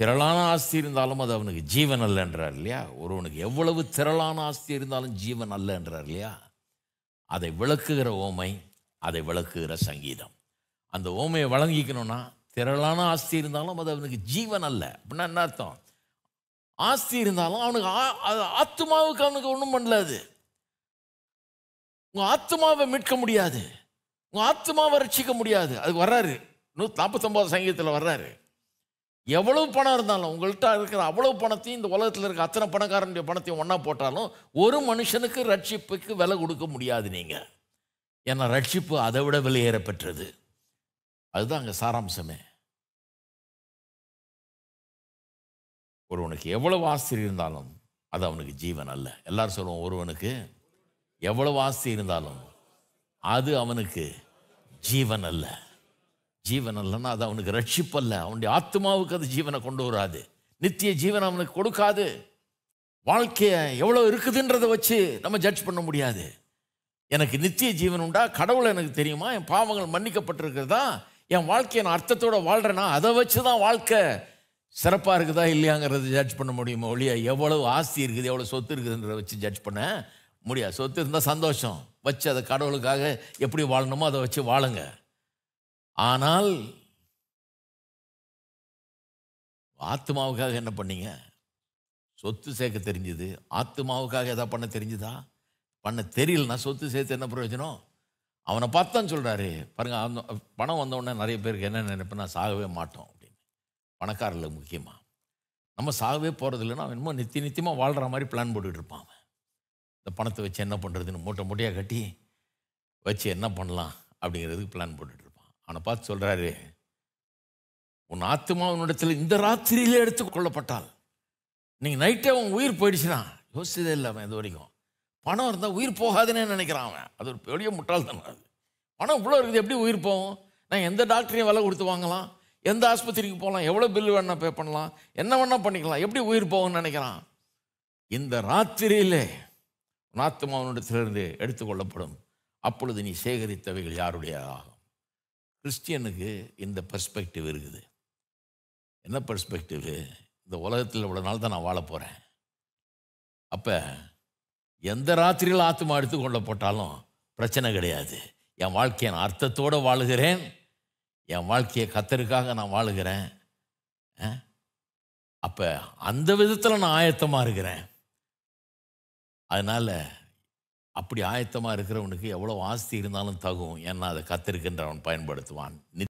திரளான ஆஸ்தி இருந்தாலும் அது அவனுக்கு ஜீவன் அல்ல என்றார் இல்லையா ஒருவனுக்கு எவ்வளவு திரளான ஆஸ்தி இருந்தாலும் ஜீவன் அல்ல என்றார் இல்லையா அதை விளக்குகிற ஓமை அதை விளக்குகிற சங்கீதம் அந்த ஓமையை வழங்கிக்கணும்னா திரளான ஆஸ்தி இருந்தாலும் அது அவனுக்கு ஜீவன் அல்ல அப்படின்னா என்ன அர்த்தம் ஆஸ்தி இருந்தாலும் அவனுக்கு ஆத்மாவுக்கு அவனுக்கு ஒன்றும் பண்ணல அது உங்கள் ஆத்மாவை மீட்க முடியாது உங்கள் ஆத்மாவை ரட்சிக்க முடியாது அது வர்றாரு நூற்றி நாற்பத்தொம்போது சங்கீதத்தில் வர்றாரு எவ்வளவு பணம் இருந்தாலும் உங்கள்கிட்ட இருக்கிற அவ்வளோ பணத்தையும் இந்த உலகத்தில் இருக்க அத்தனை பணக்காரனுடைய பணத்தையும் ஒன்றா போட்டாலும் ஒரு மனுஷனுக்கு ரட்சிப்புக்கு விலை கொடுக்க முடியாது நீங்கள் ஏன்னா ரட்சிப்பு அதை விட விலையேற பெற்றது அதுதான் அங்கே சாராம்சமே ஒருவனுக்கு எவ்வளவு ஆஸ்தி இருந்தாலும் அது அவனுக்கு ஜீவன் அல்ல எல்லாரும் சொல்லுவோம் ஒருவனுக்கு எவ்வளவு ஆஸ்தி இருந்தாலும் அது அவனுக்கு ஜீவன் அல்ல ஜீவன் இல்லைன்னா அது அவனுக்கு ரட்சிப்பல்ல அவனுடைய ஆத்மாவுக்கு அது ஜீவனை கொண்டு வராது நித்திய ஜீவன் அவனுக்கு கொடுக்காது வாழ்க்கையை எவ்வளோ இருக்குதுன்றதை வச்சு நம்ம ஜட்ஜ் பண்ண முடியாது எனக்கு நித்திய ஜீவன் உண்டா கடவுளை எனக்கு தெரியுமா என் பாவங்கள் மன்னிக்கப்பட்டிருக்கிறதா என் வாழ்க்கையை நான் அர்த்தத்தோடு வாழ்கிறேன்னா அதை வச்சு தான் வாழ்க்கை சிறப்பாக இருக்குதா இல்லையாங்கிறது ஜட்ஜ் பண்ண முடியுமா ஒழிய எவ்வளோ ஆஸ்தி இருக்குது எவ்வளோ சொத்து இருக்குதுன்றதை வச்சு ஜட்ஜ் பண்ண முடியாது சொத்து இருந்தால் சந்தோஷம் வச்சு அதை கடவுளுக்காக எப்படி வாழணுமோ அதை வச்சு வாழுங்க ஆனால் ஆத்மாவுக்காக என்ன பண்ணீங்க சொத்து சேர்க்க தெரிஞ்சுது ஆத்மாவுக்காக எதா பண்ண தெரிஞ்சுதா பண்ண தெரியலனா சொத்து சேர்த்து என்ன பிரயோஜனம் அவனை பார்த்தான்னு சொல்கிறாரு பாருங்கள் அந்த பணம் வந்தவுடனே நிறைய பேருக்கு என்ன நினைப்பேன்னா சாகவே மாட்டோம் அப்படின்னு பணக்காரர்கள் முக்கியமாக நம்ம சாகவே போகிறது இல்லைன்னா அவன் நித்தி நித்தியமாக வாழ்கிற மாதிரி பிளான் போட்டுக்கிட்டு இருப்பான் இந்த பணத்தை வச்சு என்ன பண்ணுறதுன்னு மூட்டை மூட்டையாக கட்டி வச்சு என்ன பண்ணலாம் அப்படிங்கிறதுக்கு பிளான் போட்டுட்டு அவனை பார்த்து சொல்கிறாரு உன் ஆத்மா உன்னிடத்தில் இந்த ராத்திரியிலே கொள்ளப்பட்டால் நீங்கள் நைட்டே உன் உயிர் போயிடுச்சுனா யோசிச்சதே இல்லை அவன் இது வரைக்கும் பணம் இருந்தால் உயிர் போகாதுன்னு நினைக்கிறான் அவன் அது ஒரு பெரிய முட்டாள் தானே அது பணம் இவ்வளோ இருக்குது எப்படி உயிர் போகும் நான் எந்த டாக்டரையும் விலை கொடுத்து வாங்கலாம் எந்த ஆஸ்பத்திரிக்கு போகலாம் எவ்வளோ பில் வேணால் பே பண்ணலாம் என்ன வேணால் பண்ணிக்கலாம் எப்படி உயிர் போகும்னு நினைக்கிறான் இந்த ராத்திரியிலே உன் ஆத்மாவனிடத்திலிருந்து எடுத்துக்கொள்ளப்படும் அப்பொழுது நீ சேகரித்தவைகள் யாருடையதாகும் கிறிஸ்டியனுக்கு இந்த பர்ஸ்பெக்டிவ் இருக்குது என்ன பர்ஸ்பெக்டிவ் இந்த உலகத்தில் இவ்வளோ நாள் தான் நான் வாழ போகிறேன் அப்போ எந்த ராத்திரியில் எடுத்து கொள்ள போட்டாலும் பிரச்சனை கிடையாது என் வாழ்க்கையை நான் அர்த்தத்தோடு வாழுகிறேன் என் வாழ்க்கையை கத்தருக்காக நான் வாழுகிறேன் அப்போ அந்த விதத்தில் நான் ஆயத்தமாக இருக்கிறேன் அதனால் அப்படி ஆயத்தமாக இருக்கிறவனுக்கு எவ்வளோ ஆஸ்தி இருந்தாலும் தகும் ஏன்னா அதை கத்திருக்கின்றவன் பயன்படுத்துவான்